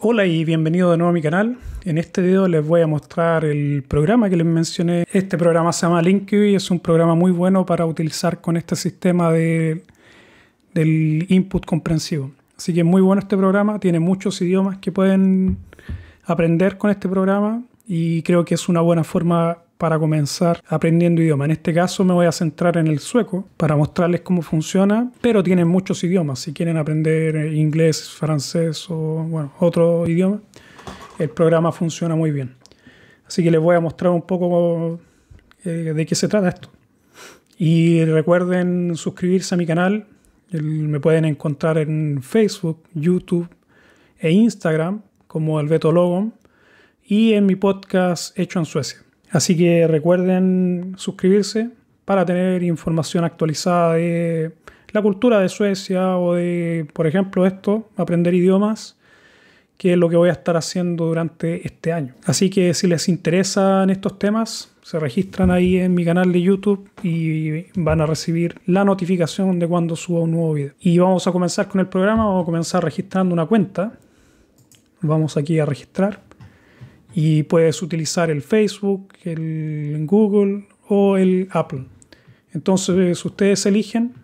Hola y bienvenido de nuevo a mi canal. En este video les voy a mostrar el programa que les mencioné. Este programa se llama y es un programa muy bueno para utilizar con este sistema de, del input comprensivo. Así que es muy bueno este programa, tiene muchos idiomas que pueden aprender con este programa y creo que es una buena forma para comenzar aprendiendo idioma. En este caso me voy a centrar en el sueco para mostrarles cómo funciona, pero tienen muchos idiomas. Si quieren aprender eh, inglés, francés o bueno, otro idioma, el programa funciona muy bien. Así que les voy a mostrar un poco eh, de qué se trata esto. Y recuerden suscribirse a mi canal. Me pueden encontrar en Facebook, YouTube e Instagram como el Logon y en mi podcast Hecho en Suecia. Así que recuerden suscribirse para tener información actualizada de la cultura de Suecia o de, por ejemplo, esto, aprender idiomas, que es lo que voy a estar haciendo durante este año. Así que si les interesan estos temas, se registran ahí en mi canal de YouTube y van a recibir la notificación de cuando suba un nuevo video. Y vamos a comenzar con el programa, vamos a comenzar registrando una cuenta. Vamos aquí a registrar y puedes utilizar el Facebook, el Google o el Apple. Entonces ustedes eligen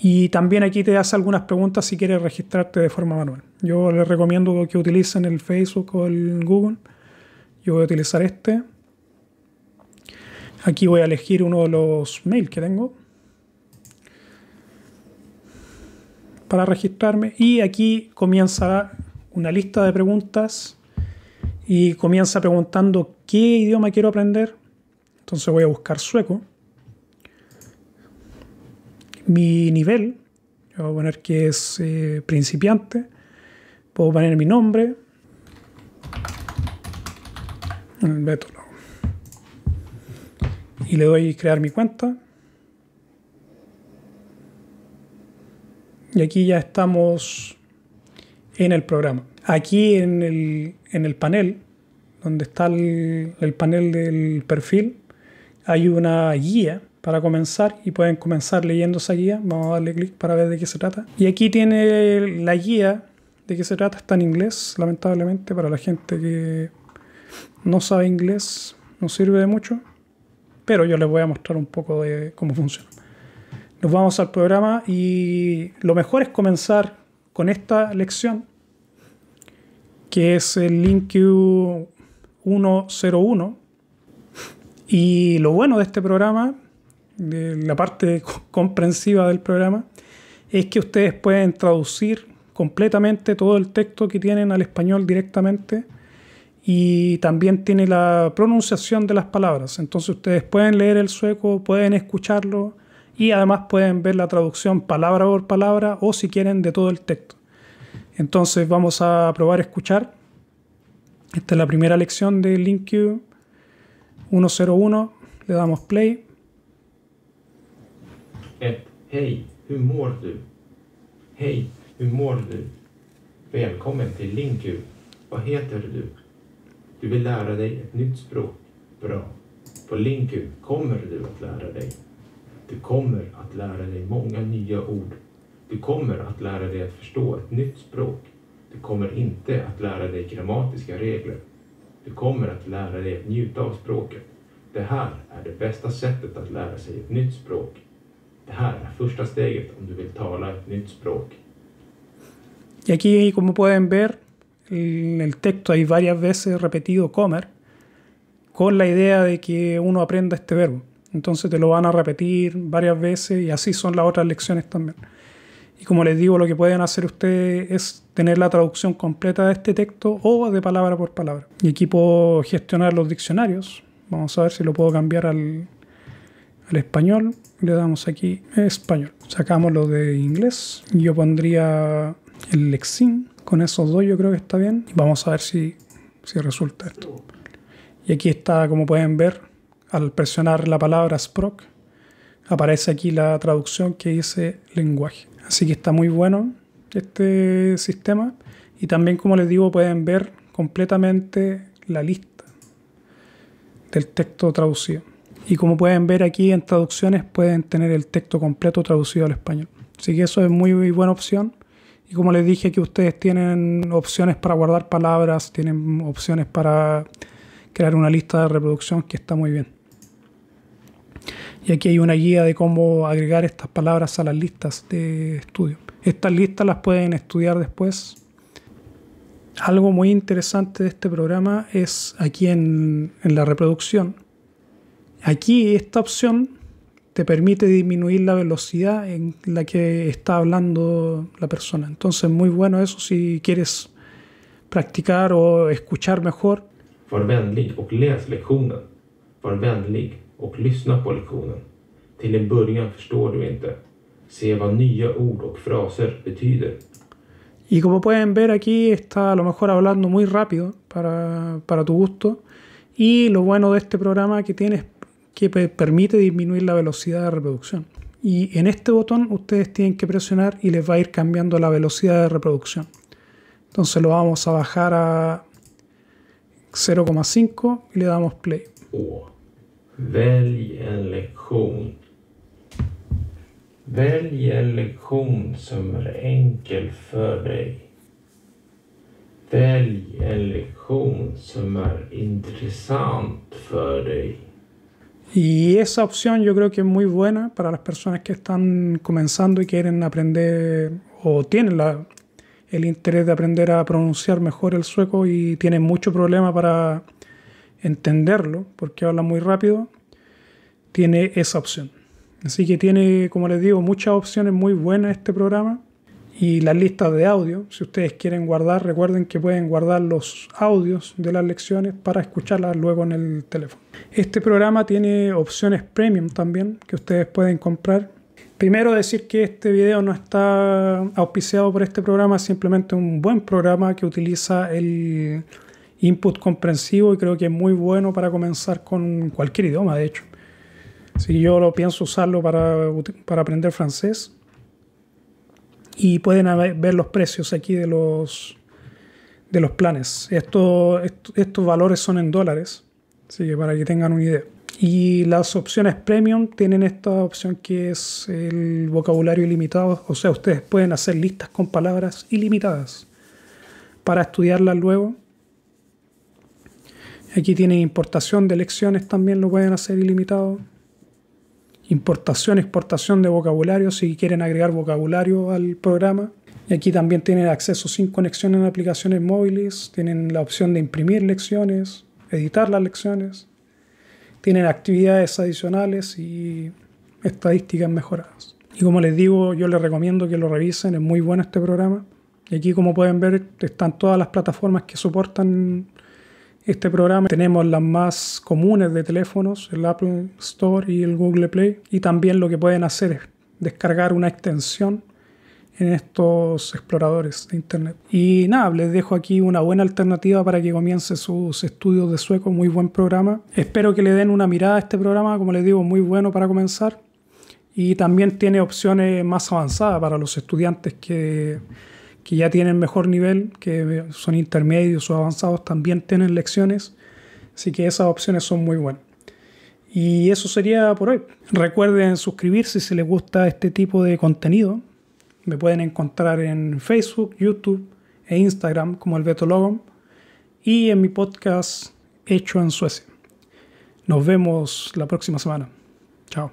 y también aquí te hace algunas preguntas si quieres registrarte de forma manual. Yo les recomiendo que utilicen el Facebook o el Google. Yo voy a utilizar este. Aquí voy a elegir uno de los mails que tengo para registrarme y aquí comienza una lista de preguntas y comienza preguntando qué idioma quiero aprender. Entonces voy a buscar sueco. Mi nivel, voy a poner que es eh, principiante. Puedo poner mi nombre. El método. Y le doy crear mi cuenta. Y aquí ya estamos en el programa. Aquí en el, panel, donde está el, el panel del perfil, hay una guía para comenzar y pueden comenzar leyendo esa guía. Vamos a darle clic para ver de qué se trata. Y aquí tiene la guía de qué se trata. Está en inglés, lamentablemente, para la gente que no sabe inglés, no sirve de mucho. Pero yo les voy a mostrar un poco de cómo funciona. Nos vamos al programa y lo mejor es comenzar con esta lección que es el LinQ 101. Y lo bueno de este programa, de la parte comprensiva del programa, es que ustedes pueden traducir completamente todo el texto que tienen al español directamente y también tiene la pronunciación de las palabras. Entonces ustedes pueden leer el sueco, pueden escucharlo y además pueden ver la traducción palabra por palabra o si quieren de todo el texto. Entonces vamos a probar a escuchar. Esta es la primera lección de LinkQ 101. Le damos play. Hey, hur mår du? Hey, hur mår du? Välkommen till LinkQ. Vad heter du? Du vill lära dig ett nytt språk. Bra. På LinkQ kommer du att lära dig. Du kommer att lära dig många nya ord Du kommer att lära dig att förstå ett nytt språk. Du kommer inte att lära dig grammatiska regler. Du kommer att lära dig att njuta av språket. Det här är det bästa sättet att lära sig ett nytt språk. Det här är första steget om du vill tala ett nytt språk. Y aquí, como pueden ver, en el texto hay varias veces repetido comer con la idea de que uno aprenda este verbo. Entonces te lo van a repetir varias veces y así son las otras lecciones también. Y como les digo, lo que pueden hacer ustedes es tener la traducción completa de este texto o de palabra por palabra. Y aquí puedo gestionar los diccionarios. Vamos a ver si lo puedo cambiar al, español. Le damos aquí español. Sacamos lo de inglés. Yo pondría el lexín. Con esos dos yo creo que está bien. vamos a ver si, si resulta esto. Y aquí está, como pueden ver, al presionar la palabra sprock, aparece aquí la traducción que dice lenguaje. Así que está muy bueno este sistema. Y también, como les digo, pueden ver completamente la lista del texto traducido. Y como pueden ver aquí en traducciones, pueden tener el texto completo traducido al español. Así que eso es muy, buena opción. Y como les dije, que ustedes tienen opciones para guardar palabras, tienen opciones para crear una lista de reproducción que está muy bien. Y aquí hay una guía de cómo agregar estas palabras a las listas de estudio. Estas listas las pueden estudiar después. Algo muy interesante de este programa es aquí en, la reproducción. Aquí esta opción te permite disminuir la velocidad en la que está hablando la persona. Entonces, muy bueno eso si quieres practicar o escuchar mejor. Y como pueden ver aquí está a lo mejor hablando muy rápido para, para tu gusto. Y lo bueno de este programa que tiene es que permite disminuir la velocidad de reproducción. Y en este botón ustedes tienen que presionar y les va a ir cambiando la velocidad de reproducción. Entonces lo vamos a bajar a 0,5 y le damos play. Y esa opción yo creo que es muy buena para las personas que están comenzando y quieren aprender o tienen la, el interés de aprender a pronunciar mejor el sueco y tienen mucho problema para entenderlo, porque habla muy rápido, tiene esa opción. Así que tiene, como les digo, muchas opciones muy buenas este programa. Y las listas de audio, si ustedes quieren guardar, recuerden que pueden guardar los audios de las lecciones para escucharlas luego en el teléfono. Este programa tiene opciones premium también que ustedes pueden comprar. Primero decir que este video no está auspiciado por este programa, es simplemente un buen programa que utiliza el input comprensivo y creo que es muy bueno para comenzar con cualquier idioma, de hecho. Si yo lo pienso usarlo para, para aprender francés. Y pueden ver los precios aquí de los, de los planes. Esto, estos valores son en dólares, así que para que tengan una idea. Y las opciones premium tienen esta opción que es el vocabulario ilimitado, o sea, ustedes pueden hacer listas con palabras ilimitadas para estudiarlas luego Aquí tienen importación de lecciones también, lo pueden hacer ilimitado. Importación, exportación de vocabulario, si quieren agregar vocabulario al programa. Y aquí también tienen acceso sin conexión en aplicaciones móviles, tienen la opción de imprimir lecciones, editar las lecciones, tienen actividades adicionales y estadísticas mejoradas. Y como les digo, yo les recomiendo que lo revisen, es muy bueno este programa. Y aquí como pueden ver están todas las plataformas que soportan este programa. Tenemos las más comunes de teléfonos, el Apple Store y el Google Play. Y también lo que pueden hacer es descargar una extensión en estos exploradores de Internet. Y nada, les dejo aquí una buena alternativa para que comience sus estudios de sueco, muy buen programa. Espero que le den una mirada a este programa, como les digo, muy bueno para comenzar. Y también tiene opciones más avanzadas para los estudiantes que que ya tienen mejor nivel, que son intermedios o avanzados, también tienen lecciones. Así que esas opciones son muy buenas. Y eso sería por hoy. Recuerden suscribirse si les gusta este tipo de contenido. Me pueden encontrar en Facebook, YouTube e Instagram como el Beto Logon y en mi podcast Hecho en Suecia. Nos vemos la próxima semana. Chao.